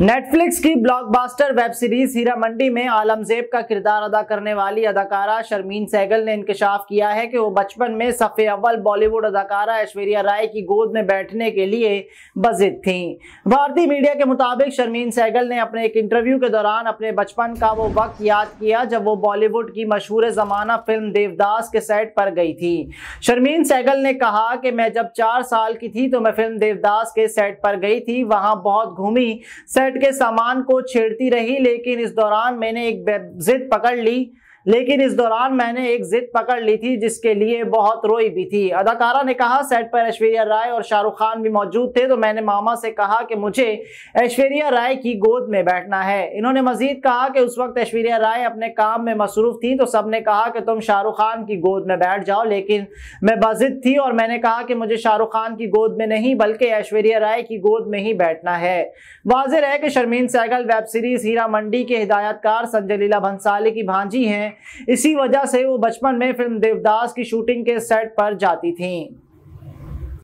Netflix की blockbuster web series Heera Mandi में आलमजेब का किरदार अदा करने वाली अदाकारा शर्मीन सैगल ने इंकशाफ किया है कि वो बचपन में सफ़े अव्वल बॉलीवुड अदाकारा ऐश्वर्या राय की गोद में बैठने के लिए बजित थीं भारतीय मीडिया के मुताबिक शर्मीन सैगल ने अपने एक इंटरव्यू के दौरान अपने बचपन का वो वक्त याद किया जब वो बॉलीवुड की मशहूर ज़माना फिल्म देवदास के सेट पर गई थी शर्मीन सैगल ने कहा कि मैं जब चार साल की थी तो मैं फिल्म देवदास के सेट पर गई थी वहां बहुत घूमी हेड के सामान को छेड़ती रही लेकिन इस दौरान मैंने एक जिद पकड़ ली लेकिन इस दौरान मैंने एक जिद पकड़ ली थी जिसके लिए बहुत रोई भी थी अदाकारा ने कहा सेट पर ऐश्वर्या राय और शाहरुख खान भी मौजूद थे तो मैंने मामा से कहा कि मुझे ऐश्वर्या राय की गोद में बैठना है इन्होंने मजीद कहा कि उस वक्त ऐश्वर्या राय अपने काम में मसरूफ थी तो सब ने कहा कि तुम शाहरुख खान की गोद में बैठ जाओ लेकिन मैं बजिद थी और मैंने कहा कि मुझे शाहरुख खान की गोद में नहीं बल्कि ऐश्वर्या राय की गोद में ही बैठना है वाजिर है कि शर्मीन सैगल वेब सीरीज हीरा मंडी के हिदायतकार संजय लीला भंसाली की भांजी हैं इसी वजह से वो बचपन में फिल्म देवदास की शूटिंग के सेट पर जाती थीं